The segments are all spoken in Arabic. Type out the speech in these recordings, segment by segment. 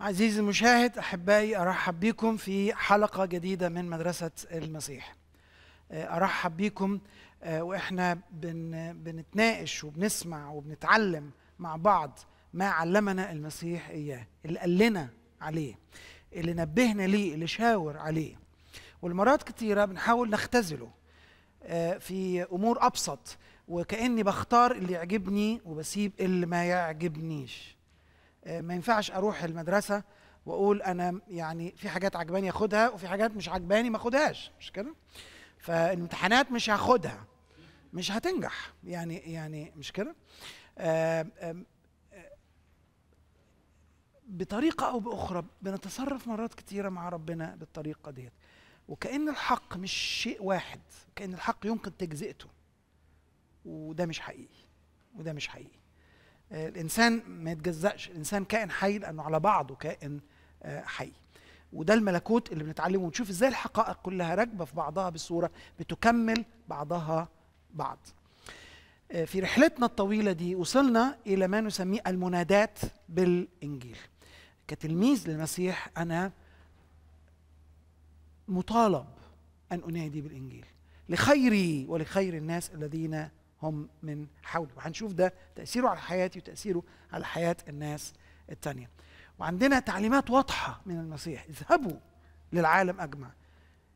عزيزي المشاهد احبائي ارحب بكم في حلقه جديده من مدرسه المسيح آه، ارحب بكم آه، واحنا بن بنتناقش وبنسمع وبنتعلم مع بعض ما علمنا المسيح اياه اللي قال لنا عليه اللي نبهنا ليه اللي شاور عليه والمرات كتيره بنحاول نختزله آه، في امور ابسط وكاني بختار اللي يعجبني وبسيب اللي ما يعجبنيش آه، ما ينفعش اروح المدرسه واقول انا يعني في حاجات عجباني اخدها وفي حاجات مش عجباني ما اخدهاش مش كده فالامتحانات مش هاخدها مش هتنجح يعني يعني مش كده آه، آه، بطريقة أو بأخرى بنتصرف مرات كثيرة مع ربنا بالطريقة ديت وكأن الحق مش شيء واحد كأن الحق يمكن تجزئته وده مش حقيقي وده مش حقيقي الانسان ما يتجزأش الانسان كائن حي لانه على بعضه كائن آه، حي وده الملكوت اللي بنتعلمه ونشوف ازاي الحقائق كلها راكبه في بعضها بصوره بتكمل بعضها بعض آه، في رحلتنا الطويله دي وصلنا الى ما نسميه المنادات بالانجيل كتلميذ للمسيح انا مطالب ان انادي بالانجيل لخيري ولخير الناس الذين هم من حولي وهنشوف ده تأثيره على حياتي وتأثيره على حياة الناس التانية وعندنا تعليمات واضحة من المسيح اذهبوا للعالم أجمع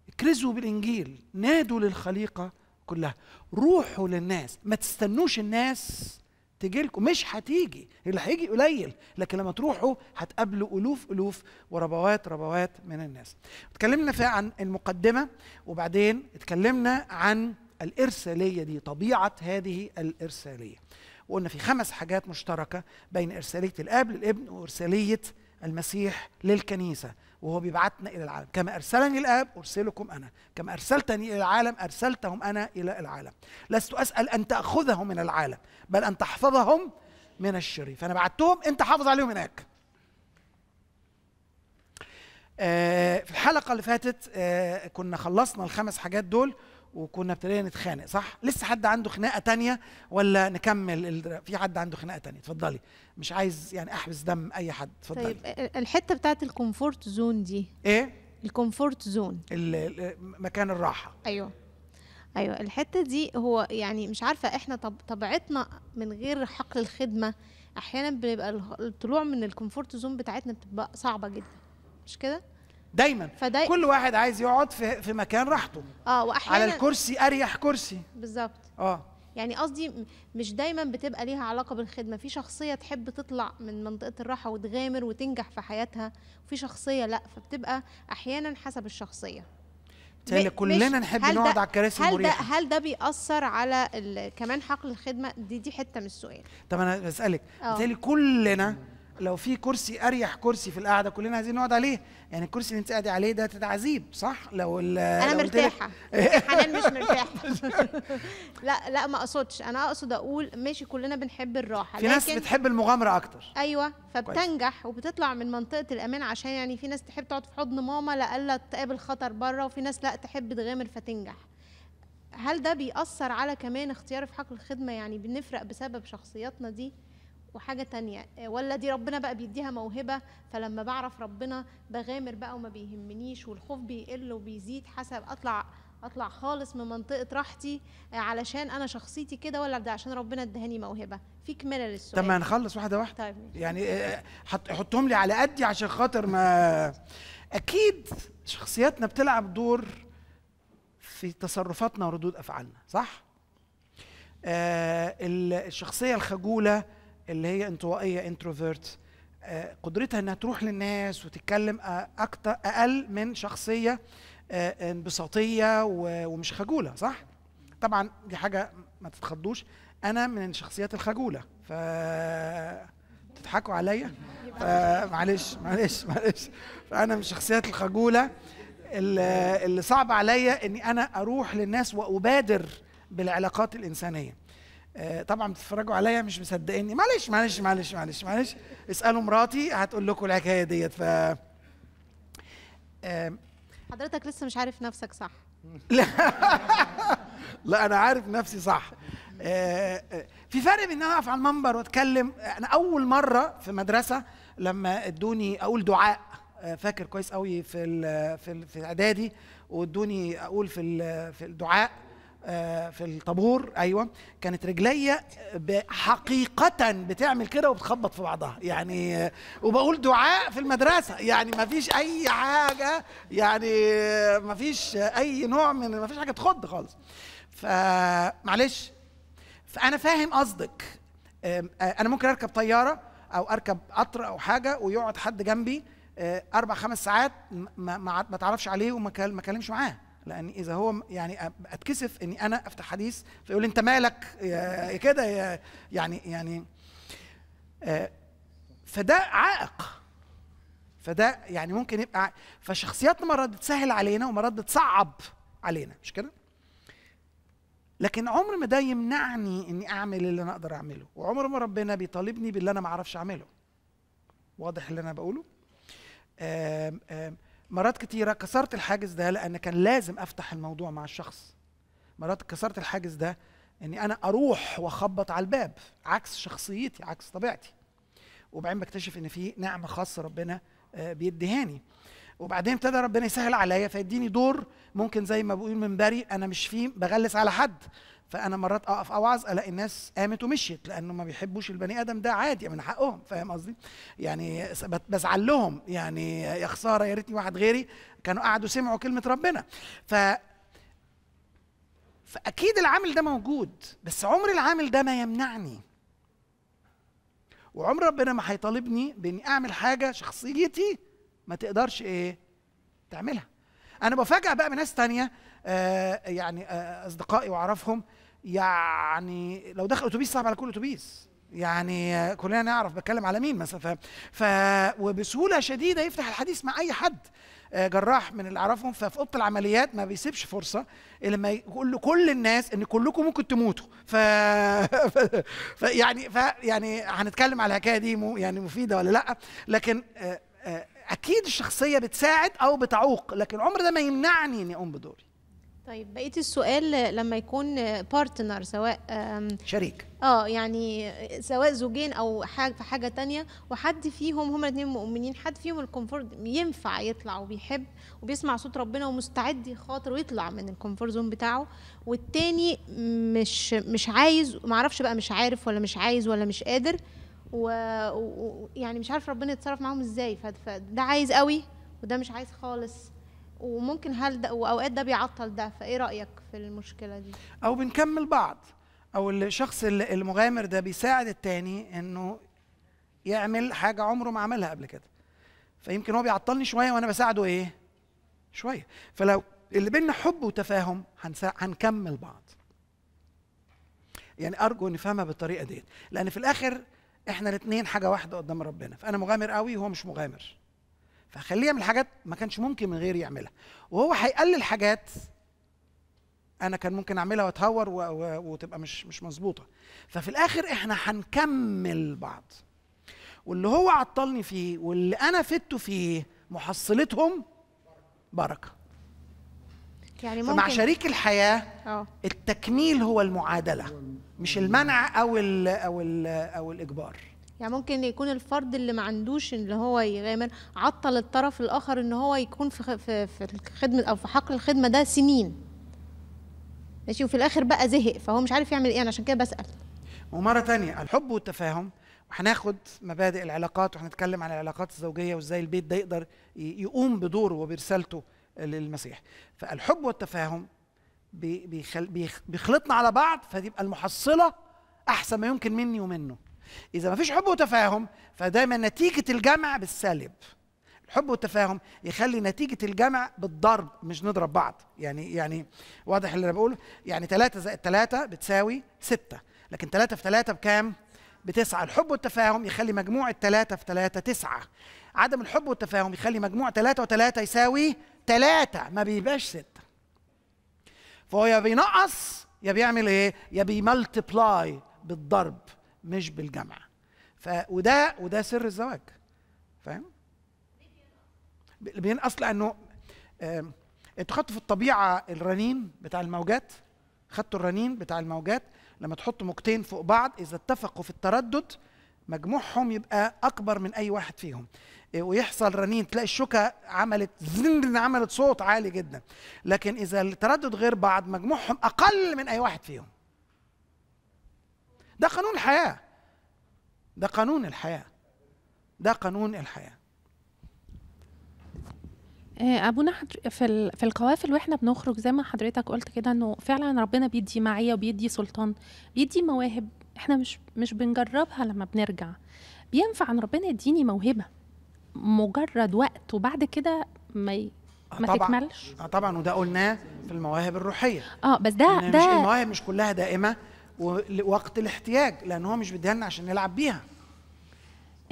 اكرزوا بالإنجيل نادوا للخليقة كلها روحوا للناس ما تستنوش الناس تجي لكم مش هتيجي اللي هيجي قليل لكن لما تروحوا هتقابلوا الوف الوف وربوات ربوات من الناس اتكلمنا فيها عن المقدمه وبعدين اتكلمنا عن الإرسالية دي طبيعة هذه الإرسالية وقلنا في خمس حاجات مشتركة بين إرسالية الآب للابن وإرسالية المسيح للكنيسة وهو بيبعتنا إلى العالم كما أرسلني الآب أرسلكم أنا كما أرسلتني إلى العالم أرسلتهم أنا إلى العالم لست أسأل أن تأخذهم من العالم بل أن تحفظهم من الشرير فأنا بعتهم أنت حافظ عليهم هناك آه، في الحلقة اللي فاتت آه، كنا خلصنا الخمس حاجات دول وكنا ابتدينا نتخانق صح لسه حد عنده خناقه تانية ولا نكمل ال... في حد عنده خناقه تانية اتفضلي مش عايز يعني احبس دم اي حد اتفضلي طيب الحته بتاعت الكومفورت زون دي ايه الكومفورت زون مكان الراحه ايوه ايوه الحته دي هو يعني مش عارفه احنا طب طبيعتنا من غير حقل الخدمه احيانا بنبقى الطلوع من الكومفورت زون بتاعتنا بتبقى صعبه جدا مش كده دايما فداي... كل واحد عايز يقعد في, في مكان راحته اه واحيانا على الكرسي اريح كرسي بالظبط اه يعني قصدي مش دايما بتبقى ليها علاقه بالخدمه في شخصيه تحب تطلع من منطقه الراحه وتغامر وتنجح في حياتها وفي شخصيه لا فبتبقى احيانا حسب الشخصيه بتهيألي كلنا نحب نقعد على الكراسي هل المريحه هل ده هل ده بيأثر على كمان حقل الخدمه دي دي حته من السؤال طب انا بسألك آه. بتهيألي كلنا لو في كرسي اريح كرسي في القعده كلنا عايزين نقعد عليه يعني الكرسي اللي انت قاعده عليه ده تعذيب صح لو انا لو مرتاحه حنان مش مرتاحه لا لا ما اقصدش انا اقصد اقول ماشي كلنا بنحب الراحه في ناس بتحب المغامره اكتر ايوه فبتنجح وبتطلع من منطقه الامان عشان يعني في ناس تحب تقعد في حضن ماما لألا تقابل خطر بره وفي ناس لا تحب تغامر فتنجح هل ده بيأثر على كمان اختياري في حق الخدمه يعني بنفرق بسبب شخصياتنا دي وحاجة تانية آه، ولا دي ربنا بقى بيديها موهبة فلما بعرف ربنا بغامر بقى وما بيهمنيش والخوف بيقل وبيزيد حسب أطلع أطلع خالص من منطقة راحتي آه، علشان أنا شخصيتي كده ولا ده عشان ربنا ادهاني موهبة في كمالة للسؤال طب ما نخلص واحدة واحدة طيب يعني آه، حطهم لي على قدي عشان خاطر ما أكيد شخصياتنا بتلعب دور في تصرفاتنا وردود أفعالنا صح؟ آه الشخصية الخجولة اللي هي انطوائيه انتروفيرت آه، قدرتها انها تروح للناس وتتكلم آه، اكتر اقل من شخصيه آه، انبساطيه ومش خجوله صح طبعا دي حاجه ما تتخضوش انا من الشخصيات الخجوله ف تضحكوا عليا معلش معلش معلش فانا من الشخصيات الخجوله اللي صعب عليا اني انا اروح للناس وابادر بالعلاقات الانسانيه آه، طبعا بتتفرجوا عليا مش مصدقيني معلش معلش معلش معلش معلش اسالوا مراتي هتقول لكم الحكايه ديت ف حضرتك لسه مش عارف نفسك صح لا لا انا عارف نفسي صح آه، آه، في فرق بين ان انا اقف على المنبر واتكلم انا اول مره في مدرسه لما ادوني اقول دعاء فاكر كويس قوي في في في اعدادي وادوني اقول في في الدعاء آه، في الطابور ايوه كانت رجليا آه، حقيقه بتعمل كده وبتخبط في بعضها يعني آه، وبقول دعاء في المدرسه يعني ما فيش اي حاجه يعني ما فيش اي نوع من ما فيش حاجه تخض خالص فمعلش فانا فاهم قصدك انا ممكن اركب طياره او اركب قطر او حاجه ويقعد حد جنبي اربع خمس ساعات ما, ما تعرفش عليه وما كلمش معاه لان اذا هو يعني اتكسف اني انا افتح حديث فيقول لي انت مالك كده يعني يعني آه، فده عائق فده يعني ممكن يبقى فشخصياتنا مرات بتسهل علينا ومرات بتصعب علينا مش كده؟ لكن عمر ما ده يمنعني اني اعمل اللي انا اقدر اعمله وعمر ما ربنا بيطالبني باللي انا ما اعرفش اعمله واضح اللي انا بقوله آم آم مرات كتيره كسرت الحاجز ده لان كان لازم افتح الموضوع مع الشخص مرات كسرت الحاجز ده اني انا اروح واخبط على الباب عكس شخصيتي عكس طبيعتي وبعدين بكتشف ان في نعمه خاصه ربنا آه، بيديهاني وبعدين ابتدى ربنا يسهل عليا فيديني دور ممكن زي ما بقول من بري انا مش فيه بغلس على حد فانا مرات اقف اوعظ الاقي الناس قامت ومشيت لانه ما بيحبوش البني ادم ده عادي من حقهم فاهم قصدي يعني بزعلهم يعني يا خساره يا ريتني واحد غيري كانوا قعدوا سمعوا كلمه ربنا ف فاكيد العامل ده موجود بس عمر العامل ده ما يمنعني وعمر ربنا ما هيطالبني باني اعمل حاجه شخصيتي ما تقدرش ايه تعملها انا بفاجئ بقى بناس تانية آه يعني آه اصدقائي واعرفهم يعني لو دخل اتوبيس صعب على كل اتوبيس يعني كلنا نعرف بتكلم على مين مثلا ف... ف وبسهوله شديده يفتح الحديث مع اي حد آه، جراح من اللي اعرفهم ففي اوضه العمليات ما بيسيبش فرصه الا لما يقول لكل الناس ان كلكم ممكن تموتوا ف... ف... ف... يعني ف... يعني هنتكلم على الحكايه دي م... يعني مفيده ولا لا لكن آ... آه، آ... آه، اكيد الشخصيه بتساعد او بتعوق لكن عمر ده ما يمنعني اني اقوم بدوري طيب بقيه السؤال لما يكون بارتنر سواء شريك اه يعني سواء زوجين او حاجه في حاجه تانية وحد فيهم هما الاثنين مؤمنين حد فيهم الكونفورت ينفع يطلع وبيحب وبيسمع صوت ربنا ومستعد يخاطر ويطلع من الكونفورت زون بتاعه والتاني مش مش عايز معرفش بقى مش عارف ولا مش عايز ولا مش قادر ويعني مش عارف ربنا يتصرف معاهم ازاي فده عايز قوي وده مش عايز خالص وممكن هل ده واوقات ده بيعطل ده فايه رايك في المشكله دي او بنكمل بعض او الشخص المغامر ده بيساعد التاني انه يعمل حاجه عمره ما عملها قبل كده فيمكن هو بيعطلني شويه وانا بساعده ايه شويه فلو اللي بيننا حب وتفاهم هنسا... هنكمل بعض يعني ارجو نفهمها بالطريقه ديت لان في الاخر احنا الاثنين حاجه واحده قدام ربنا فانا مغامر قوي وهو مش مغامر فخليه يعمل حاجات ما كانش ممكن من غيري يعملها وهو هيقلل حاجات انا كان ممكن اعملها واتهور و... و... وتبقى مش مش مظبوطه ففي الاخر احنا هنكمل بعض واللي هو عطلني فيه واللي انا فدته فيه محصلتهم بركه يعني ممكن فمع شريك الحياه أوه. التكميل هو المعادله مش المنع او الـ او الـ او الاجبار يعني ممكن يكون الفرد اللي ما عندوش اللي هو يغامر عطل الطرف الاخر ان هو يكون في في, في الخدمه او في حقل الخدمه ده سنين ماشي وفي الاخر بقى زهق فهو مش عارف يعمل ايه انا عشان كده بسال ومره تانية الحب والتفاهم وهناخد مبادئ العلاقات وهنتكلم عن العلاقات الزوجيه وازاي البيت ده يقدر يقوم بدوره وبرسالته للمسيح فالحب والتفاهم بيخلطنا على بعض فتبقى المحصله احسن ما يمكن مني ومنه اذا ما فيش حب وتفاهم فدايما نتيجه الجمع بالسالب الحب والتفاهم يخلي نتيجة الجمع بالضرب مش نضرب بعض يعني يعني واضح اللي أنا بقوله يعني ثلاثة زائد ثلاثة بتساوي ستة لكن ثلاثة في ثلاثة بكام؟ بتسعة الحب والتفاهم يخلي مجموع الثلاثة في ثلاثة تسعة عدم الحب والتفاهم يخلي مجموع ثلاثة وثلاثة يساوي تلاتة ما بيبقاش ستة فهو يا بينقص يا بيعمل ايه؟ يا بيملتبلاي بالضرب مش بالجمع ف وده وده سر الزواج فاهم؟ بينقص لانه انتوا خدتوا في الطبيعه الرنين بتاع الموجات خدتوا الرنين بتاع الموجات لما تحطوا موجتين فوق بعض اذا اتفقوا في التردد مجموعهم يبقى اكبر من اي واحد فيهم ويحصل رنين تلاقي الشوكه عملت زن عملت صوت عالي جدا لكن اذا التردد غير بعض مجموعهم اقل من اي واحد فيهم ده قانون الحياه ده قانون الحياه ده قانون الحياه آه، ابونا في في القوافل واحنا بنخرج زي ما حضرتك قلت كده انه فعلا ربنا بيدي معيه وبيدي سلطان بيدي مواهب احنا مش مش بنجربها لما بنرجع بينفع ان ربنا يديني موهبه مجرد وقت وبعد كده ما ي... آه، ما طبعًا تكملش آه، طبعا وده قلناه في المواهب الروحيه اه بس ده ده مش المواهب مش كلها دائمه ووقت الاحتياج لان هو مش بيديها عشان نلعب بيها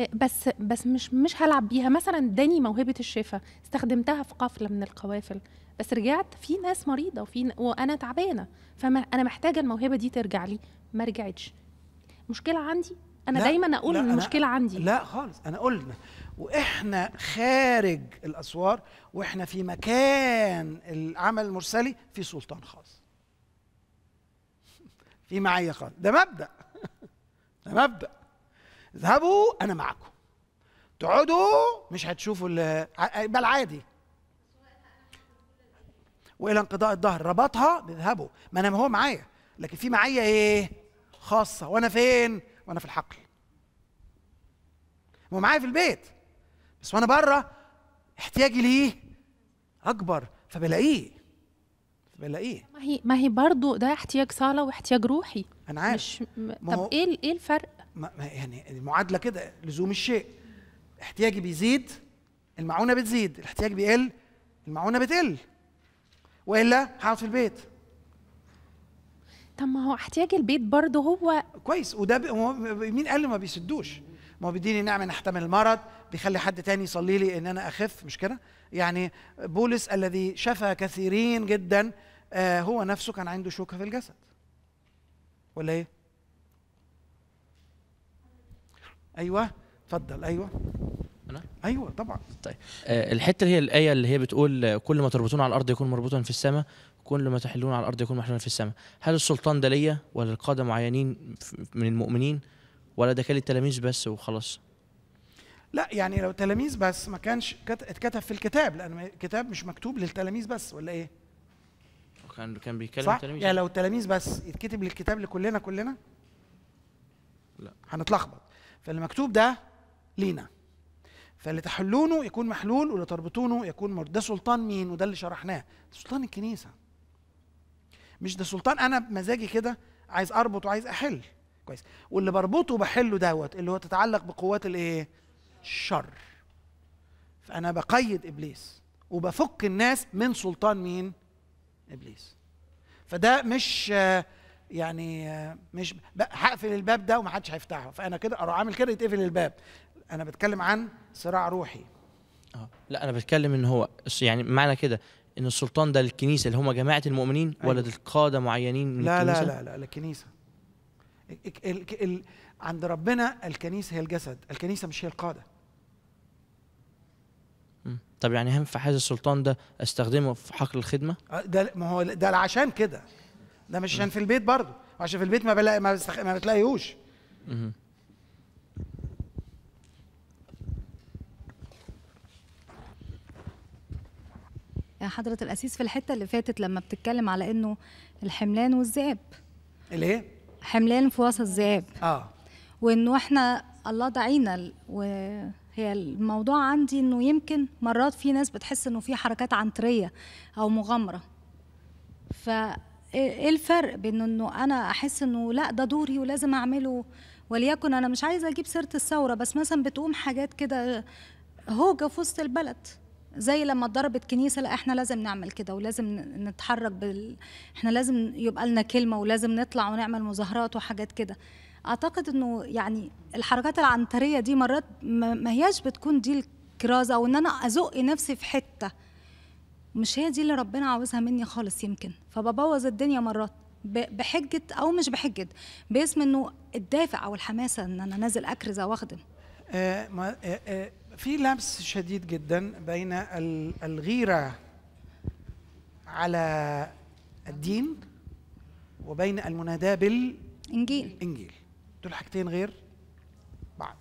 آه، بس بس مش مش هلعب بيها مثلا اداني موهبه الشفاء استخدمتها في قافله من القوافل بس رجعت في ناس مريضه وفي وانا تعبانه فانا محتاجه الموهبه دي ترجع لي ما رجعتش مشكله عندي انا دايما اقول المشكله عندي لا خالص انا قلنا واحنا خارج الاسوار واحنا في مكان العمل المرسلي في سلطان خاص في معي خاص ده مبدا ده مبدا اذهبوا انا معكم تقعدوا مش هتشوفوا بل عادي والى انقضاء الظهر ربطها اذهبوا ما انا هو معايا لكن في معايا ايه خاصه وانا فين وانا في الحقل هو معايا في البيت بس وانا بره احتياجي ليه اكبر فبلاقيه بلاقيه ما هي ما هي برضه ده احتياج صاله واحتياج روحي انا عارف مش م... طب ايه ايه الفرق؟ ما يعني المعادله كده لزوم الشيء احتياجي بيزيد المعونه بتزيد الاحتياج بيقل المعونه بتقل والا هقعد في البيت طب ما هو احتياج البيت برضه هو كويس وده ب... مين قال ما بيسدوش ما هو بيديني نعمه ان احتمل المرض بيخلي حد تاني يصلي لي ان انا اخف مش كده يعني بولس الذي شفى كثيرين جدا آه هو نفسه كان عنده شوكه في الجسد ولا ايه ايوه اتفضل ايوه أنا؟ ايوه طبعا طيب آه الحته اللي هي الايه اللي هي بتقول آه، كل ما تربطون على الارض يكون مربوطا في السماء كل ما تحلون على الارض يكون محلولا في السماء هل السلطان ده ليا ولا القاده معينين من المؤمنين ولا ده كان للتلاميذ بس وخلاص لا يعني لو تلاميذ بس ما كانش اتكتب في الكتاب لان الكتاب مش مكتوب للتلاميذ بس ولا ايه كان كان بيتكلم صح؟ التلاميذ يعني لو التلاميذ بس يتكتب للكتاب لكلنا كلنا لا هنتلخبط فاللي مكتوب ده لينا فاللي تحلونه يكون محلول واللي تربطونه يكون مرد ده سلطان مين وده اللي شرحناه سلطان الكنيسه مش ده سلطان انا بمزاجي كده عايز اربط وعايز احل كويس واللي بربطه وبحله دوت اللي هو تتعلق بقوات الايه الشر فانا بقيد ابليس وبفك الناس من سلطان مين ابليس فده مش يعني مش هقفل الباب ده ومحدش هيفتحه فانا كده اروح عامل كده يتقفل الباب انا بتكلم عن صراع روحي اه لا انا بتكلم ان هو يعني معنى كده ان السلطان ده للكنيسه اللي هم جماعه المؤمنين أيوة. ولا للقاده معينين من لا الكنيسه لا لا لا للكنيسه ال ال عند ربنا الكنيسه هي الجسد الكنيسه مش هي القاده طب يعني هينفع هذا السلطان ده استخدمه في حقل الخدمه آه، ده ما هو ده عشان كده ده مش عشان في البيت برضه عشان في البيت ما بلاقي ما, بستخ... ما بتلاقيهوش حضرة الأسيس في الحتة اللي فاتت لما بتتكلم على إنه الحملان والذئاب. الإيه؟ حملان في وسط الذئاب اه وانه احنا الله دعينا وهي الموضوع عندي انه يمكن مرات في ناس بتحس انه في حركات عنتريه او مغامره ف إيه, ايه الفرق بين انه انا احس انه لا ده دوري ولازم اعمله وليكن انا مش عايزه اجيب سيره الثوره بس مثلا بتقوم حاجات كده هوجه في وسط البلد زي لما اتضربت كنيسه لا احنا لازم نعمل كده ولازم نتحرك بال... احنا لازم يبقى لنا كلمه ولازم نطلع ونعمل مظاهرات وحاجات كده اعتقد انه يعني الحركات العنتريه دي مرات ما هياش بتكون دي الكرازه او ان انا ازق نفسي في حته مش هي دي اللي ربنا عاوزها مني خالص يمكن فببوظ الدنيا مرات بحجه او مش بحجه باسم انه الدافع او الحماسه ان انا نازل اكرز او اخدم آه ما آه آه في لمس شديد جدا بين الغيره على الدين وبين المناداه بالانجيل انجيل دول حاجتين غير بعض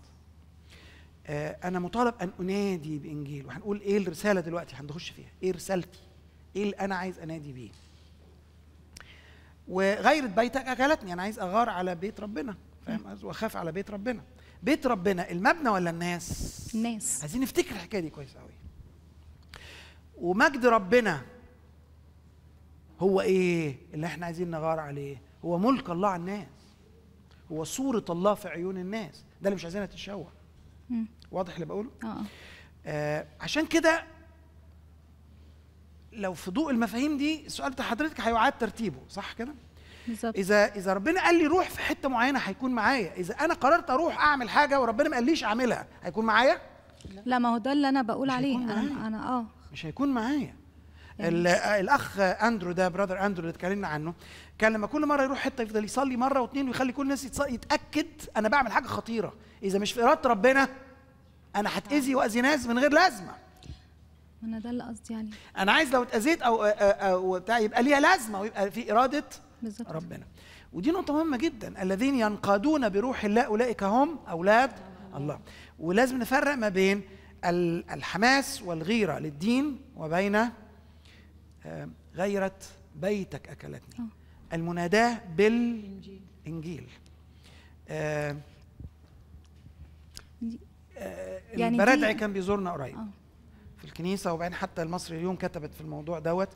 آه، انا مطالب ان انادي بانجيل وهنقول ايه الرساله دلوقتي هنخش فيها ايه رسالتي ايه اللي انا عايز انادي بيه وغيرت بيتك اكلتني انا عايز اغار على بيت ربنا فاهم واخاف على بيت ربنا بيت ربنا المبنى ولا الناس الناس عايزين نفتكر الحكايه دي كويس قوي ومجد ربنا هو ايه اللي احنا عايزين نغار عليه هو ملك الله على الناس هو صورة الله في عيون الناس ده اللي مش عايزينها تتشوه واضح اللي بقوله؟ آه. آه عشان كده لو في ضوء المفاهيم دي السؤال بتاع حضرتك هيعاد ترتيبه صح كده؟ اذا اذا ربنا قال لي روح في حته معينه هيكون معايا اذا انا قررت اروح اعمل حاجه وربنا ما قاليش اعملها هيكون معايا لا ما هو ده اللي انا بقول عليه انا انا اه مش هيكون معايا يعني آه، الاخ اندرو ده براذر اندرو اللي اتكلمنا عنه كان لما كل مره يروح حته يفضل يصلي مره واثنين ويخلي كل الناس يتاكد انا بعمل حاجه خطيره اذا مش في اراده ربنا انا هتاذي آه. واذي ناس من غير لازمه انا ده اللي قصدي عليه انا عايز لو اتاذيت او او, أو, أو يبقى ليها لازمه ويبقى في اراده بالزبط. ربنا ودي نقطه مهمه جدا الذين ينقادون بروح الله اولئك هم اولاد الله ولازم نفرق ما بين الحماس والغيره للدين وبين آه، غيره بيتك اكلتني المناداه بالانجيل آه،, آه يعني البرادعي كان بيزورنا قريب في الكنيسه وبعدين حتى المصري اليوم كتبت في الموضوع دوت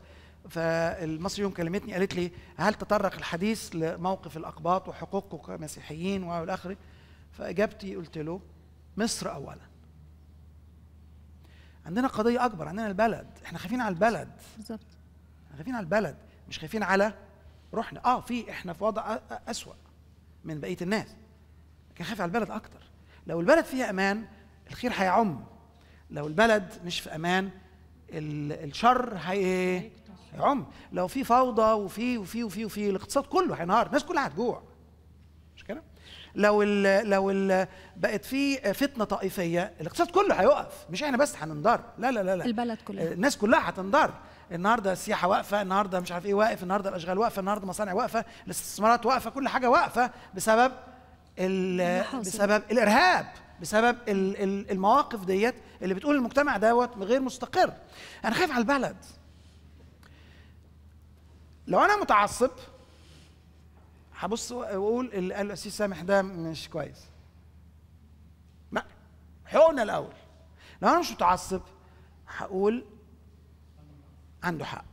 فالمصري كلمتني قالت لي هل تطرق الحديث لموقف الاقباط وحقوقكم كمسيحيين والى اخره فاجابتي قلت له مصر اولا عندنا قضيه اكبر عندنا البلد احنا خايفين على البلد بالظبط خايفين على البلد مش خايفين على روحنا اه في احنا في وضع اسوا من بقيه الناس لكن خايف على البلد اكتر لو البلد فيها امان الخير هيعم لو البلد مش في امان الشر هي عم لو في فوضى وفي وفي وفي وفي الاقتصاد كله هينهار الناس كلها هتجوع مش كده لو الـ لو الـ بقت في فتنه طائفيه الاقتصاد كله هيقف مش احنا بس هننضر لا لا لا لا البلد كلها آه، الناس كلها هتنضر النهارده السياحه واقفه النهارده مش عارف ايه واقف النهارده الاشغال واقفه النهارده المصانع واقفه الاستثمارات واقفه كل حاجه واقفه بسبب بسبب الارهاب بسبب المواقف ديت اللي بتقول المجتمع دوت غير مستقر انا خايف على البلد لو انا متعصب هبص واقول اللي قاله السيد سامح ده مش كويس ما حقنا الاول لو انا مش متعصب هقول عنده حق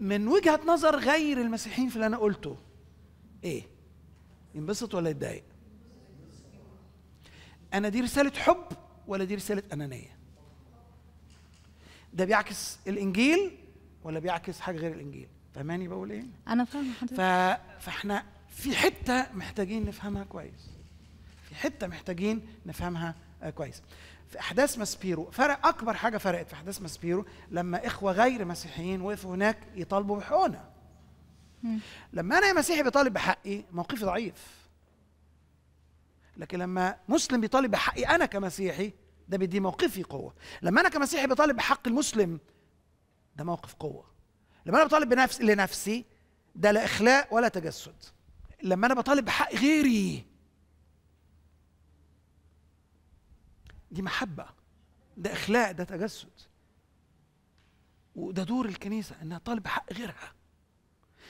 من وجهه نظر غير المسيحيين في اللي انا قلته ايه ينبسط ولا يتضايق انا دي رساله حب ولا دي رساله انانيه ده بيعكس الانجيل ولا بيعكس حاجه غير الانجيل فهماني بقول ايه انا فاهمه حضرتك فاحنا في حته محتاجين نفهمها كويس في حته محتاجين نفهمها آه، كويس في احداث ماسبيرو فرق اكبر حاجه فرقت في احداث ماسبيرو لما اخوه غير مسيحيين وقفوا هناك يطالبوا بحقوقنا لما انا يا مسيحي بطالب بحقي موقفي ضعيف لكن لما مسلم بيطالب بحقي انا كمسيحي ده بيدي موقفي قوه لما انا كمسيحي بطالب بحق المسلم ده موقف قوه لما انا بطالب بنفس لنفسي ده لا اخلاء ولا تجسد لما انا بطالب بحق غيري دي محبه ده إخلاء ده تجسد وده دور الكنيسه انها تطالب حق غيرها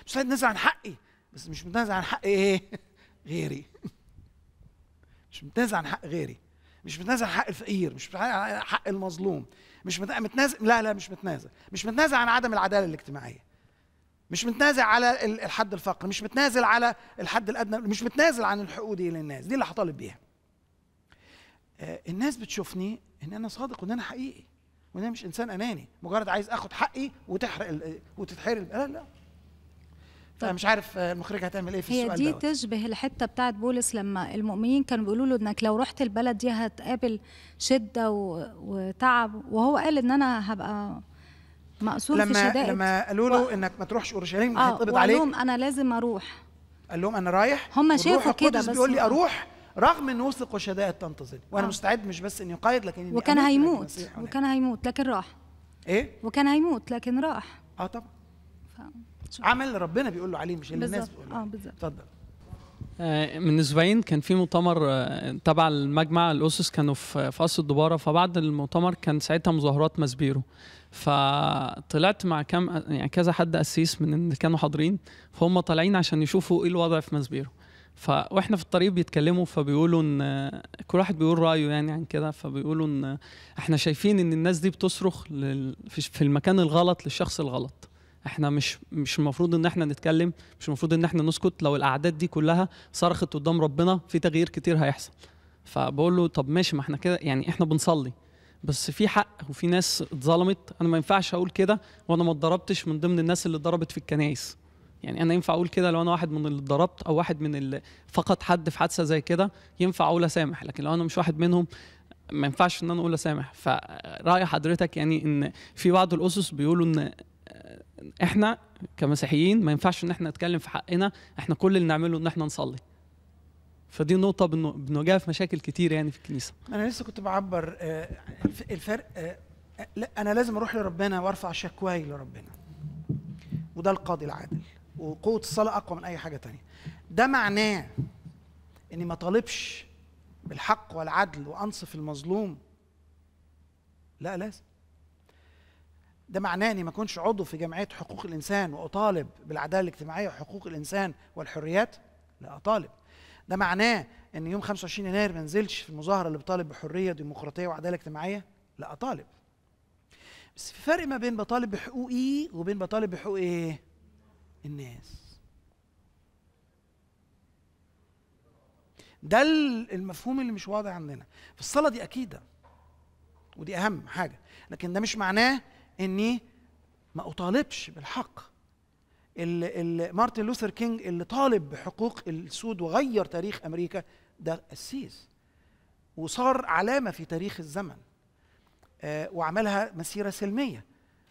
مش عايز عن حقي بس مش متنازع عن حق ايه غيري مش متنازع عن حق غيري مش متنازع عن حق الفقير مش عن حق المظلوم مش متنازع لا لا مش متنازع مش متنازع عن عدم العداله الاجتماعيه مش متنازع على الحد الفقر مش متنازل على الحد الادنى مش متنازل عن الحقوق دي للناس دي اللي هطالب بيها آه، الناس بتشوفني ان انا صادق وان انا حقيقي وان انا مش انسان اناني مجرد عايز اخد حقي وتحرق وتتحرق لا لا طيب. فمش عارف المخرجه هتعمل ايه في السؤال هي دي تشبه الحته بتاعت بولس لما المؤمنين كانوا بيقولوا له انك لو رحت البلد دي هتقابل شده و... وتعب وهو قال ان انا هبقى مقصور لما في شدائد لما قالوا له و... انك ما تروحش اورشليم آه هيتقبض عليك قال لهم انا لازم اروح قال لهم انا رايح هم شافوا كده بس بيقول لي اروح رغم ان وثق وشدائد تنتظر وانا آه. مستعد مش بس اني قايد لكن إني وكان هيموت وكان هيموت لكن راح ايه وكان هيموت لكن راح اه طبعا عمل ربنا بيقول له عليه مش اللي الناس بتقول اه بالظبط اتفضل آه، من اسبوعين كان في مؤتمر آه، تبع المجمع الاسس كانوا في قصر الدباره فبعد المؤتمر كان ساعتها مظاهرات ماسبيرو فطلعت مع كم يعني كذا حد قسيس من اللي كانوا حاضرين فهم طالعين عشان يشوفوا ايه الوضع في ماسبيرو فاحنا في الطريق بيتكلموا فبيقولوا ان آه، كل واحد بيقول رايه يعني عن كده فبيقولوا ان احنا شايفين ان الناس دي بتصرخ في المكان الغلط للشخص الغلط احنا مش مش المفروض ان احنا نتكلم مش المفروض ان احنا نسكت لو الاعداد دي كلها صرخت قدام ربنا في تغيير كتير هيحصل فبقول له طب ماشي ما احنا كده يعني احنا بنصلي بس في حق وفي ناس اتظلمت انا ما ينفعش اقول كده وانا ما اتضربتش من ضمن الناس اللي اتضربت في الكنايس يعني انا ينفع اقول كده لو انا واحد من اللي اتضربت او واحد من اللي فقد حد في حادثه زي كده ينفع اقول اسامح لكن لو انا مش واحد منهم ما ينفعش ان انا اقول اسامح فراي حضرتك يعني ان في بعض الاسس بيقولوا ان احنا كمسيحيين ما ينفعش ان احنا نتكلم في حقنا احنا كل اللي نعمله ان احنا نصلي فدي نقطة بنواجهها في مشاكل كتير يعني في الكنيسة أنا لسه كنت بعبر آه، الفرق آه، لا أنا لازم أروح لربنا وأرفع شكواي لربنا وده القاضي العادل وقوة الصلاة أقوى من أي حاجة تانية ده معناه إني ما طالبش بالحق والعدل وأنصف المظلوم لا لازم ده معناه اني ما اكونش عضو في جمعيه حقوق الانسان واطالب بالعداله الاجتماعيه وحقوق الانسان والحريات لا اطالب ده معناه ان يوم 25 يناير ما انزلش في المظاهره اللي بطالب بحريه ديمقراطيه وعداله اجتماعيه لا اطالب بس في فرق ما بين بطالب بحقوقي إيه وبين بطالب بحقوق ايه الناس ده المفهوم اللي مش واضح عندنا في الصلاه دي اكيده ودي اهم حاجه لكن ده مش معناه اني ما اطالبش بالحق اللي اللي مارتن لوثر كينج اللي طالب بحقوق السود وغير تاريخ امريكا ده قسيس وصار علامه في تاريخ الزمن آه وعملها مسيره سلميه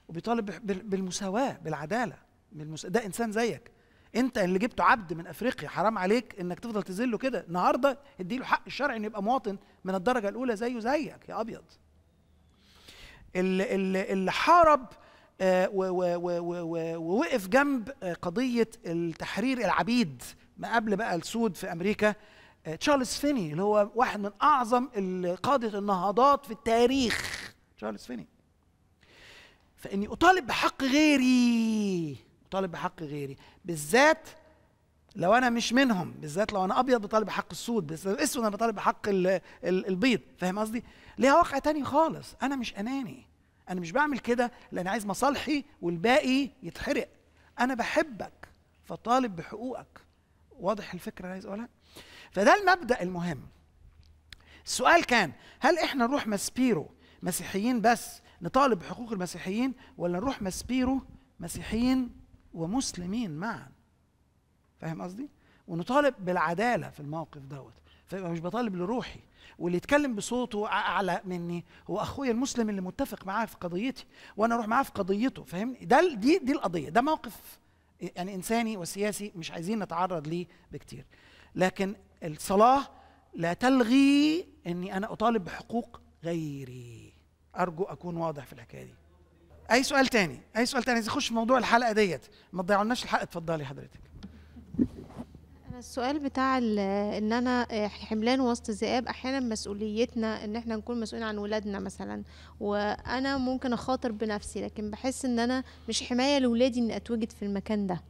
وبيطالب بالمساواه بالعداله بالمس... ده انسان زيك انت اللي جبته عبد من افريقيا حرام عليك انك تفضل تذله كده النهارده اديله حق الشرعي انه يبقى مواطن من الدرجه الاولى زيه زيك يا ابيض اللي, اللي حارب آه، ووقف جنب آه، قضية التحرير العبيد ما قبل بقى السود في أمريكا آه، تشارلز فيني اللي هو واحد من أعظم قادة النهضات في التاريخ تشارلز فيني فإني أطالب بحق غيري أطالب بحق غيري بالذات لو أنا مش منهم بالذات لو أنا أبيض بطالب بحق السود بس أسود أنا بطالب بحق البيض فاهم قصدي؟ ليها واقع تاني خالص انا مش اناني انا مش بعمل كده لان عايز مصالحي والباقي يتحرق انا بحبك فطالب بحقوقك واضح الفكره اللي عايز اقولها فده المبدا المهم السؤال كان هل احنا نروح ماسبيرو مسيحيين بس نطالب بحقوق المسيحيين ولا نروح ماسبيرو مسيحيين ومسلمين معا فاهم قصدي ونطالب بالعداله في الموقف دوت فيبقى مش بطالب لروحي واللي يتكلم بصوته اعلى مني هو اخويا المسلم اللي متفق معاه في قضيتي وانا اروح معاه في قضيته فاهمني ده دي دي القضيه ده موقف يعني انساني وسياسي مش عايزين نتعرض ليه بكتير لكن الصلاه لا تلغي اني انا اطالب بحقوق غيري ارجو اكون واضح في الحكايه دي اي سؤال تاني اي سؤال تاني عايز اخش في موضوع الحلقه ديت ما تضيعولناش الحلقه اتفضلي حضرتك السؤال بتاع ان انا آه، حملان وسط ذئاب احيانا مسؤوليتنا ان احنا نكون مسؤولين عن ولادنا مثلا وانا ممكن اخاطر بنفسي لكن بحس ان انا مش حمايه لولادي ان اتوجد في المكان ده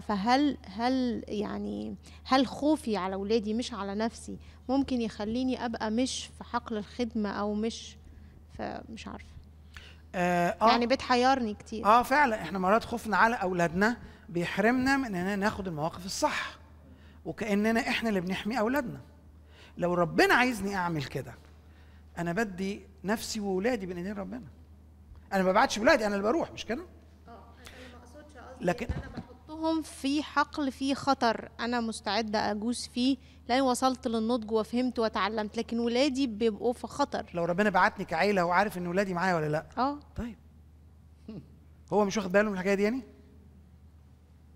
فهل هل يعني هل خوفي على ولادي مش على نفسي ممكن يخليني ابقى مش في حقل الخدمه او مش فمش عارفه آه, آه. يعني بتحيرني كتير اه فعلا احنا مرات خوفنا على اولادنا بيحرمنا من اننا ناخد المواقف الصح وكاننا احنا اللي بنحمي اولادنا لو ربنا عايزني اعمل كده انا بدي نفسي وولادي بين ايدين ربنا انا ما ببعتش ولادي انا اللي بروح مش كده لكن انا بحطهم في حقل في خطر انا مستعده اجوز فيه لان وصلت للنضج وفهمت وتعلمت لكن ولادي بيبقوا في خطر لو ربنا بعتني كعيله وعارف ان ولادي معايا ولا لا اه طيب هو مش واخد باله من الحكايه دي يعني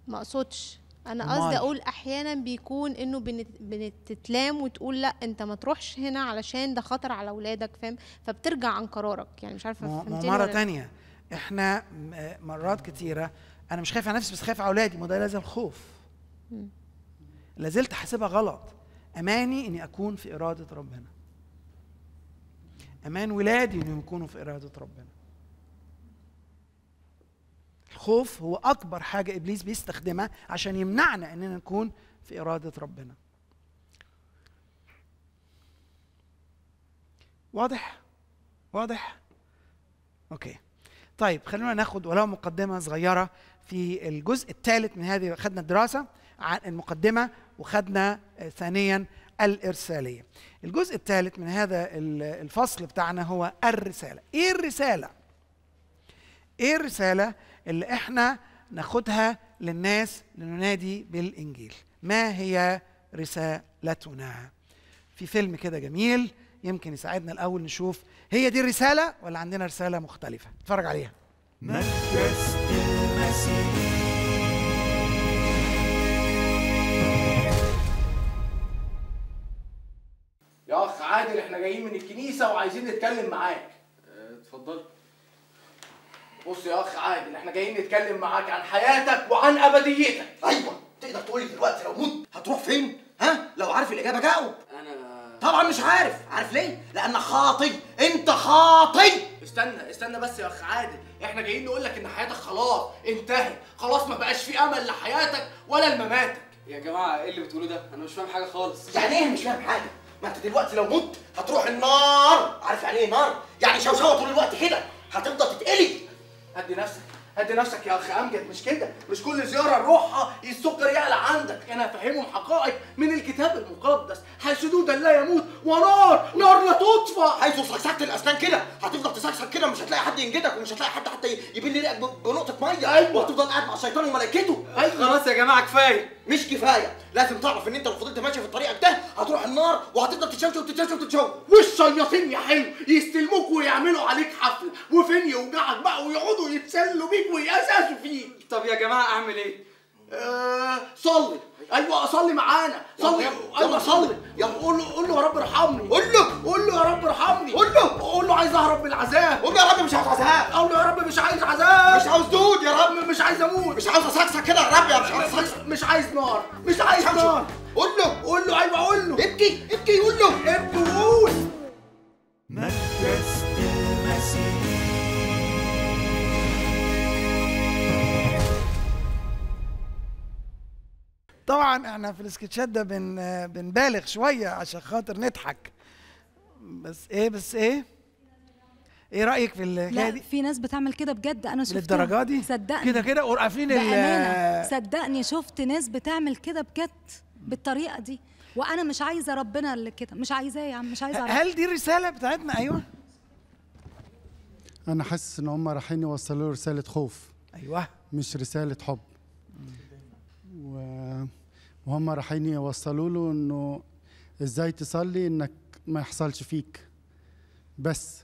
ما اقصدش انا قصدي اقول احيانا بيكون انه بتتلام وتقول لا انت ما تروحش هنا علشان ده خطر على اولادك فاهم فبترجع عن قرارك يعني مش عارفه فهمتني مره تانية احنا مرات كتيره انا مش خايف على نفسي بس خايف على اولادي ما ده لازم خوف لازلت حاسبها غلط اماني اني اكون في اراده ربنا امان ولادي انهم يكونوا في اراده ربنا الخوف هو اكبر حاجه ابليس بيستخدمها عشان يمنعنا اننا نكون في اراده ربنا واضح واضح اوكي طيب خلونا ناخد ولو مقدمه صغيره في الجزء الثالث من هذه خدنا الدراسه عن المقدمه وخدنا ثانيا الارساليه الجزء الثالث من هذا الفصل بتاعنا هو الرساله ايه الرساله ايه الرساله اللي احنا ناخدها للناس لننادي بالانجيل ما هي رسالتنا في فيلم كده جميل يمكن يساعدنا الاول نشوف هي دي الرساله ولا عندنا رساله مختلفه اتفرج عليها مركز المسيح يا اخ عادل احنا جايين من الكنيسه وعايزين نتكلم معاك آه، اتفضل بص يا اخ عادل احنا جايين نتكلم معاك عن حياتك وعن ابديتك ايوه تقدر تقول لي دلوقتي لو مت هتروح فين ها لو عارف الاجابه جاوب انا طبعا مش عارف عارف ليه لان خاطي انت خاطي استنى استنى بس يا اخ عادل احنا جايين نقول لك ان حياتك خلاص انتهت خلاص ما بقاش في امل لحياتك ولا لمماتك يا جماعه ايه اللي بتقولوه ده انا مش فاهم حاجه خالص يعني ايه مش فاهم حاجه ما انت دلوقتي لو مت هتروح النار عارف يعني ايه نار يعني شوشوه طول الوقت كده هتفضل تتقلي هدي نفسك هدي نفسك يا اخ امجد مش كده مش كل زياره نروحها السكر يعلى عندك انا هفهمهم حقائق من الكتاب المقدس حيث دودا لا يموت ونار نار لا تطفى حيث سكسكت الاسنان كده هتفضل تسكسك كده مش هتلاقي حد ينجدك ومش هتلاقي حد حتى يبل رقبتك بنقطه ميه ايوه وهتفضل قاعد مع الشيطان وملائكته ايوه خلاص يا جماعه كفايه مش كفايه لازم تعرف ان انت لو فضلت ماشي في الطريق ده هتروح النار وهتفضل تتشوش وتتشوش وتتشوش والشياطين يا حلو يستلموك ويعملوا عليك حفل وفين يوجعك بقى ويقعدوا يتسلوا بيك فيك ويأسس فيك طب يا جماعه اعمل ايه؟ آه صلي ايوه اصلي معانا صلي ايوه صلي يا قول له قول له يا رب ارحمني قول له قول له يا رب ارحمني قول له قول له عايز اهرب من العذاب قول له يا رب مش عايز عذاب قول له يا رب مش عايز عذاب مش عاوز دود يا رب مش عايز اموت مش عاوز اسكسك كده يا رب يا مش عايز مش عايز نار مش عايز نار قول له قول له ايوه قول له ابكي ابكي قول له احنا في السكتشات ده بن بنبالغ شويه عشان خاطر نضحك بس ايه بس ايه ايه رايك في الحكايه دي في ناس بتعمل كده بجد انا شفت للدرجه دي صدقني كده كده قافلين صدقني شفت ناس بتعمل كده بجد بالطريقه دي وانا مش عايزه ربنا اللي كده مش عايزاه يا عم مش عايزه هل دي الرساله بتاعتنا ايوه انا حاسس ان هم رايحين يوصلوا رساله خوف ايوه مش رساله حب و وهم رايحين يوصلوا له انه ازاي تصلي انك ما يحصلش فيك بس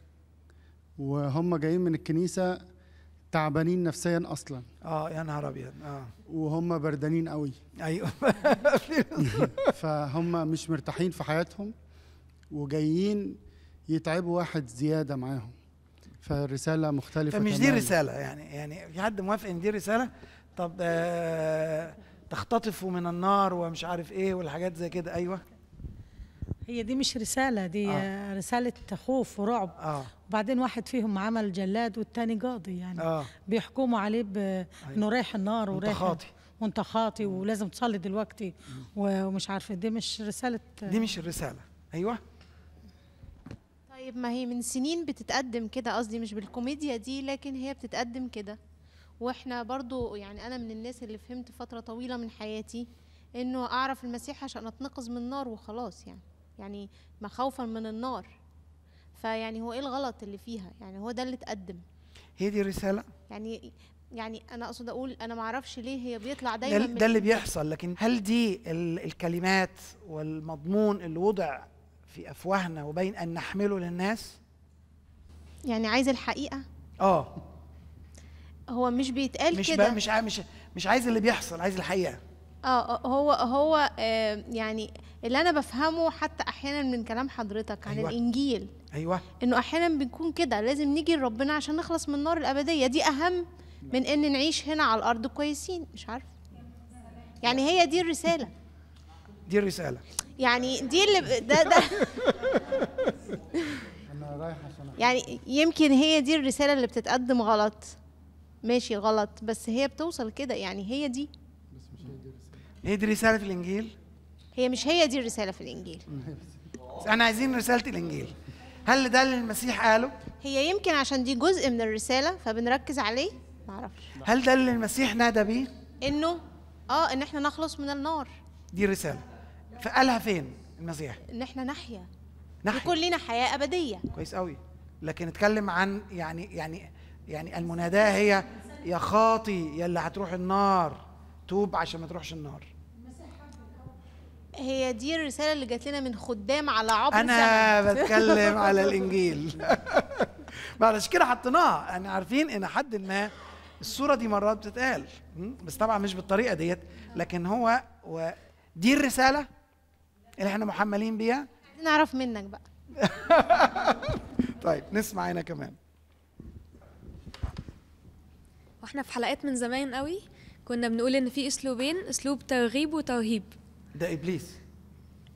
وهم جايين من الكنيسه تعبانين نفسيا اصلا اه يا نهار ابيض اه وهم بردانين قوي ايوه فهم مش مرتاحين في حياتهم وجايين يتعبوا واحد زياده معاهم فالرساله مختلفه فمش دي رساله يعني يعني في حد موافق ان دي رساله طب آه تختطفوا من النار ومش عارف ايه والحاجات زي كده ايوه هي دي مش رسالة دي آه. رسالة خوف ورعب آه. وبعدين واحد فيهم عمل جلاد والتاني قاضي يعني آه. بيحكموا عليه بأنه أيوة. رايح النار ورايح خاطي وانت خاطي ولازم تصلي دلوقتي ومش عارفة إيه. دي مش رسالة دي مش الرسالة أيوه طيب ما هي من سنين بتتقدم كده قصدي مش بالكوميديا دي لكن هي بتتقدم كده واحنا برضو يعني انا من الناس اللي فهمت فتره طويله من حياتي انه اعرف المسيح عشان اتنقذ من النار وخلاص يعني يعني مخوفا من النار فيعني هو ايه الغلط اللي فيها يعني هو ده اللي اتقدم هي دي الرساله يعني يعني انا اقصد اقول انا ما اعرفش ليه هي بيطلع دايما ده, ده اللي بيحصل لكن هل دي الكلمات والمضمون اللي وضع في افواهنا وبين ان نحمله للناس يعني عايز الحقيقه اه هو مش بيتقال مش كده مش مش مش عايز اللي بيحصل عايز الحقيقه اه, آه، هو هو آه، يعني اللي انا بفهمه حتى احيانا من كلام حضرتك عن أيوة. الانجيل ايوه انه احيانا بنكون كده لازم نيجي لربنا عشان نخلص من النار الابديه دي اهم من ان نعيش هنا على الارض كويسين مش عارف يعني هي دي الرساله دي الرساله يعني دي اللي ده ده يعني يمكن هي دي الرساله اللي بتتقدم غلط ماشي غلط بس هي بتوصل كده يعني هي دي بس مش هي دي الرساله هي دي رساله في الانجيل هي مش هي دي الرساله في الانجيل احنا عايزين رساله الانجيل هل ده اللي المسيح قاله هي يمكن عشان دي جزء من الرساله فبنركز عليه معرفش هل ده اللي المسيح نادى بيه انه اه ان احنا نخلص من النار دي رساله فقالها فين المسيح ان احنا نحيا نحيا يكون لينا حياه ابديه كويس قوي لكن اتكلم عن يعني يعني يعني المناداة هي يا خاطي يا اللي هتروح النار توب عشان ما تروحش النار هي دي الرسالة اللي جات لنا من خدام على عبر أنا بتكلم على الإنجيل معلش كده حطيناها يعني عارفين إن حد ما الصورة دي مرات بتتقال بس طبعا مش بالطريقة ديت لكن هو ودي الرسالة اللي احنا محملين بيها نعرف منك بقى طيب نسمع هنا كمان واحنا في حلقات من زمان قوي كنا بنقول ان في اسلوبين اسلوب ترغيب وترهيب ده ابليس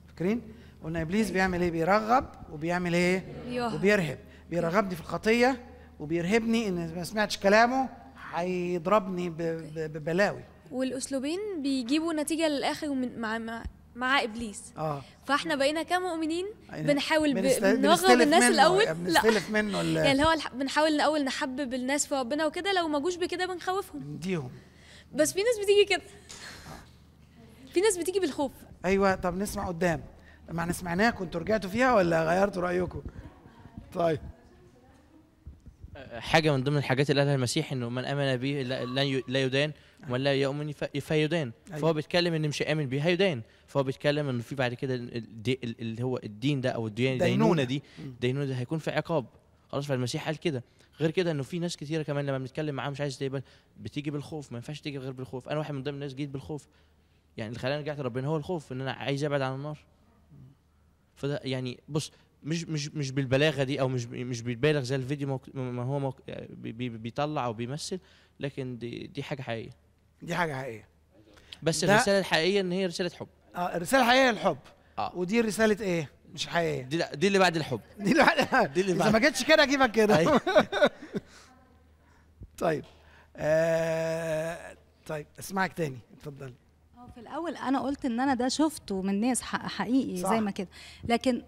فاكرين قلنا ابليس بيعمل ايه بيرغب وبيعمل ايه يوه. وبيرهب بيرغبني في الخطيه وبيرهبني ان ما سمعتش كلامه هيضربني ببلاوي والاسلوبين بيجيبوا نتيجه للاخر مع مع ابليس اه فاحنا بقينا كمؤمنين نعم. بنحاول نغضب الناس منه. الاول يعني بنستلف منه لا. يعني اللي هو بنحاول الاول نحبب الناس في ربنا وكده لو ما جوش بكده بنخوفهم نديهم بس في ناس بتيجي كده في ناس بتيجي بالخوف ايوه طب نسمع قدام لما احنا سمعناها كنتوا رجعتوا فيها ولا غيرتوا رايكم طيب حاجه من ضمن الحاجات اللي قالها المسيح انه من امن به لا يدان ولا يؤمن فيدان أيوة. فهو بيتكلم ان مش امن بيه هيدان فهو بيتكلم ان في بعد كده اللي هو الدين ده او الديانه دينونه دي دينونه دي هيكون في عقاب خلاص فالمسيح قال كده غير كده انه في ناس كثيره كمان لما بنتكلم معاها مش عايز تقبل بتيجي بالخوف ما ينفعش تيجي غير بالخوف انا واحد من ضمن الناس جيت بالخوف يعني اللي خلاني رجعت لربنا هو الخوف ان انا عايز ابعد عن النار فده يعني بص مش مش مش بالبلاغه دي او مش مش بيتبالغ زي الفيديو ما هو بيطلع او بيمثل لكن دي دي حاجه حقيقيه دي حاجه حقيقيه بس الرساله الحقيقيه ان هي رساله حب اه الرساله الحقيقيه الحب آه. ودي رساله ايه مش حقيقيه دي, دي اللي بعد الحب دي اللي بعد دي اللي بعد اذا ما جتش كده اجيبك كده أيوه. طيب آه... طيب اسمعك تاني اتفضلي في الاول انا قلت ان انا ده شفته من ناس حقيقي صح. زي ما كده لكن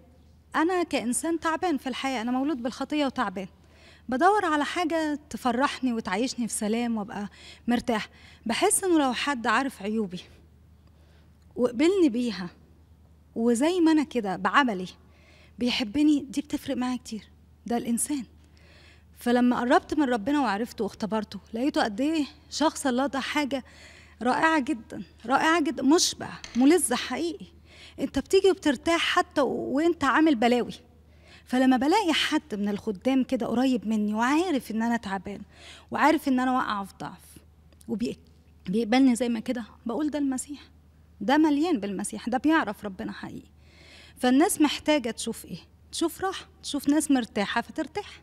انا كانسان تعبان في الحياه انا مولود بالخطيه وتعبان بدور على حاجة تفرحني وتعيشني في سلام وأبقى مرتاح بحس إنه لو حد عارف عيوبي وقبلني بيها وزي ما أنا كده بعملي بيحبني دي بتفرق معايا كتير ده الإنسان فلما قربت من ربنا وعرفته واختبرته لقيته قد إيه شخص الله ده حاجة رائعة جدا رائعة جدا مشبع ملذة حقيقي أنت بتيجي وبترتاح حتى وأنت عامل بلاوي فلما بلاقي حد من الخدام كده قريب مني وعارف ان انا تعبان وعارف ان انا واقعه في ضعف وبيقبلني زي ما كده بقول ده المسيح ده مليان بالمسيح ده بيعرف ربنا حقيقي فالناس محتاجه تشوف ايه تشوف راحه تشوف ناس مرتاحه فترتاح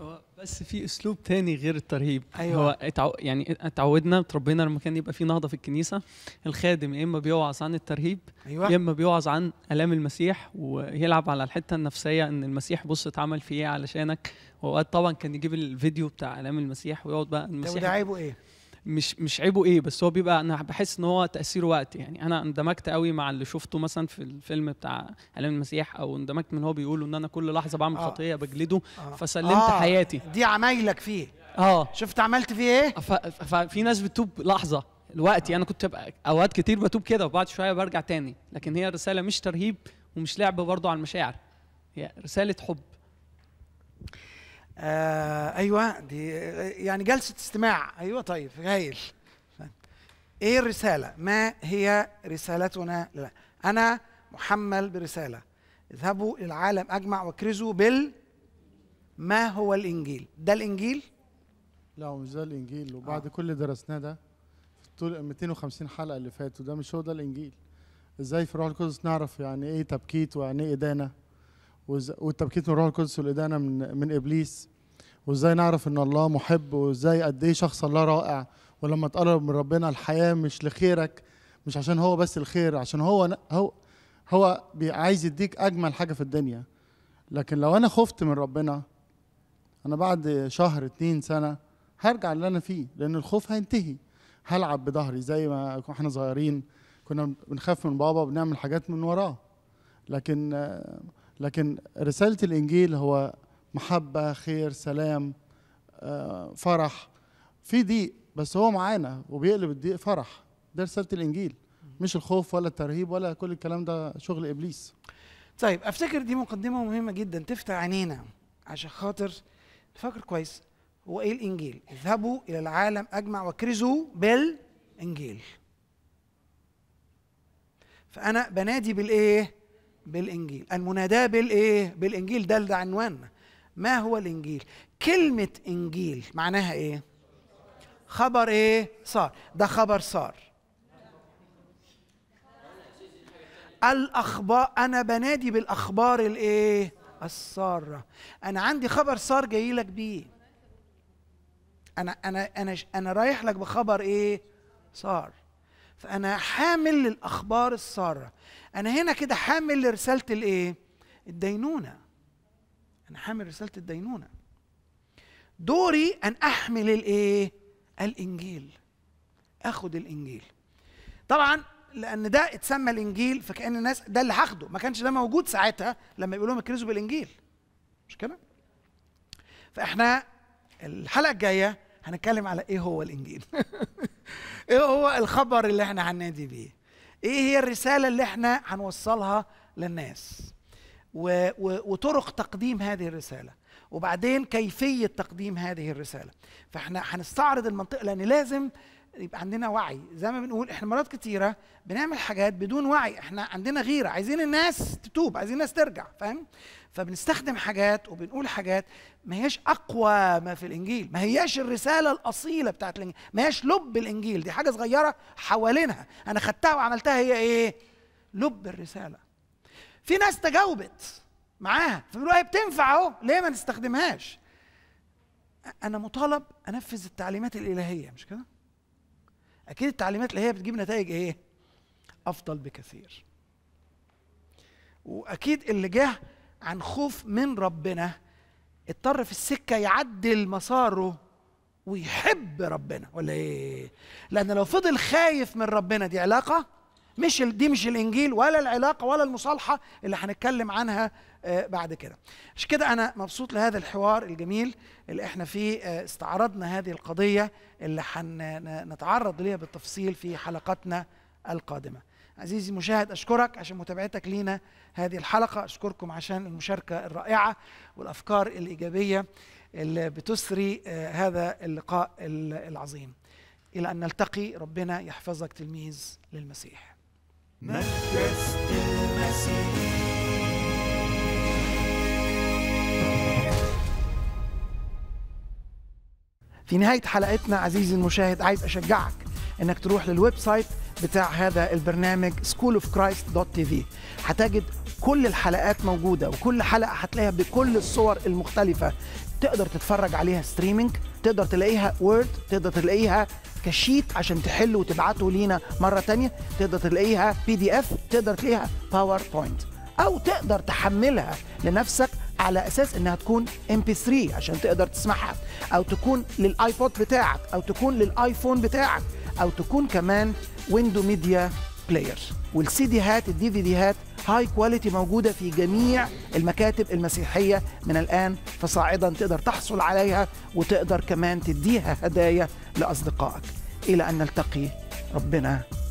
هو بس في اسلوب تاني غير الترهيب أيوة. هو اتعو... يعني اتعودنا اتربينا لما كان يبقى في نهضه في الكنيسه الخادم يا اما بيوعظ عن الترهيب أيوة. يا اما بيوعظ عن الام المسيح ويلعب على الحته النفسيه ان المسيح بص اتعمل في ايه علشانك واوقات طبعا كان يجيب الفيديو بتاع الام المسيح ويقعد بقى المسيح ده عيبه ايه مش مش عيبه ايه بس هو بيبقى انا بحس ان هو تاثير وقت يعني انا اندمجت قوي مع اللي شفته مثلا في الفيلم بتاع علام المسيح او اندمجت من هو بيقوله ان انا كل لحظه بعمل آه. خطيه بجلده آه. فسلمت آه. حياتي دي عمايلك فيه اه شفت عملت فيه ايه ففي ناس بتوب لحظه الوقت انا كنت اوقات كتير بتوب كده وبعد شويه برجع تاني لكن هي الرساله مش ترهيب ومش لعبه برضه على المشاعر هي رساله حب آه ايوه دي يعني جلسه استماع ايوه طيب هايل ايه الرساله ما هي رسالتنا لا. انا محمل برساله اذهبوا للعالم اجمع واكرزوا بال ما هو الانجيل ده الانجيل لا مش ده الانجيل وبعد آه. كل درسناه ده طول 250 حلقه اللي فاتوا ده مش هو ده الانجيل ازاي في روح القدس نعرف يعني ايه تبكيت ويعني ايه ادانه والتبكيت من الروح القدس والإدانة من, من إبليس وإزاي نعرف إن الله محب وإزاي قد إيه شخص الله رائع ولما تقرب من ربنا الحياة مش لخيرك مش عشان هو بس الخير عشان هو هو هو عايز يديك أجمل حاجة في الدنيا لكن لو أنا خفت من ربنا أنا بعد شهر اتنين سنة هرجع اللي أنا فيه لأن الخوف هينتهي هلعب بظهري زي ما احنا صغيرين كنا بنخاف من بابا بنعمل حاجات من وراه لكن لكن رسالة الإنجيل هو محبة خير سلام آه، فرح في ضيق بس هو معانا وبيقلب الضيق فرح ده رسالة الإنجيل مش الخوف ولا الترهيب ولا كل الكلام ده شغل إبليس طيب أفتكر دي مقدمة مهمة جدا تفتح عينينا عشان خاطر نفكر كويس هو إيه الإنجيل اذهبوا إلى العالم أجمع واكرزوا بالإنجيل فأنا بنادي بالإيه بالانجيل المناداه بالايه بالانجيل ده ده عنواننا ما هو الانجيل كلمه انجيل معناها ايه خبر ايه صار ده خبر صار الاخبار انا بنادي بالاخبار الايه الساره انا عندي خبر صار جاي لك بيه انا انا انا انا رايح لك بخبر ايه صار فانا حامل للاخبار الساره انا هنا كده حامل رساله الايه الدينونه انا حامل رساله الدينونه دوري ان احمل الايه الانجيل اخد الانجيل طبعا لان ده اتسمى الانجيل فكان الناس ده اللي هاخده ما كانش ده موجود ساعتها لما يقولوا لهم اكرزوا بالانجيل مش كده فاحنا الحلقه الجايه هنتكلم على ايه هو الانجيل ايه هو الخبر اللي احنا هننادي بيه ايه هي الرساله اللي احنا هنوصلها للناس و و وطرق تقديم هذه الرساله وبعدين كيفيه تقديم هذه الرساله فاحنا هنستعرض المنطقه لان لازم يبقى عندنا وعي زي ما بنقول احنا مرات كتيره بنعمل حاجات بدون وعي احنا عندنا غيره عايزين الناس تتوب عايزين الناس ترجع فاهم فبنستخدم حاجات وبنقول حاجات ما هياش اقوى ما في الانجيل ما هياش الرساله الاصيله بتاعت الانجيل ما هياش لب الانجيل دي حاجه صغيره حوالينها انا خدتها وعملتها هي ايه لب الرساله في ناس تجاوبت معاها فبيقولوا هي بتنفع اهو ليه ما نستخدمهاش انا مطالب انفذ التعليمات الالهيه مش كده اكيد التعليمات الالهيه بتجيب نتائج ايه افضل بكثير واكيد اللي جه عن خوف من ربنا اضطر في السكة يعدل مساره ويحب ربنا ولا ايه؟ لأن لو فضل خايف من ربنا دي علاقة مش دي مش الإنجيل ولا العلاقة ولا المصالحة اللي هنتكلم عنها آه، بعد كده. عشان كده أنا مبسوط لهذا الحوار الجميل اللي احنا فيه آه، استعرضنا هذه القضية اللي هنتعرض ليها بالتفصيل في حلقتنا القادمة. عزيزي المشاهد اشكرك عشان متابعتك لينا هذه الحلقه اشكركم عشان المشاركه الرائعه والافكار الايجابيه اللي بتسري آه، هذا اللقاء العظيم الى ان نلتقي ربنا يحفظك تلميذ للمسيح المسيح في نهايه حلقتنا عزيزي المشاهد عايز اشجعك انك تروح للويب سايت بتاع هذا البرنامج schoolofchrist.tv هتجد كل الحلقات موجودة وكل حلقة هتلاقيها بكل الصور المختلفة تقدر تتفرج عليها ستريمينج تقدر تلاقيها وورد تقدر تلاقيها كشيت عشان تحل وتبعته لينا مرة تانية تقدر تلاقيها بي دي اف تقدر تلاقيها باوربوينت او تقدر تحملها لنفسك على اساس انها تكون ام بي 3 عشان تقدر تسمعها او تكون للايبود بتاعك او تكون للايفون بتاعك او تكون كمان ويندو ميديا بلاير والسي دي هات الدي في دي هات هاي كواليتي موجوده في جميع المكاتب المسيحيه من الان فصاعدا تقدر تحصل عليها وتقدر كمان تديها هدايا لاصدقائك الى ان نلتقي ربنا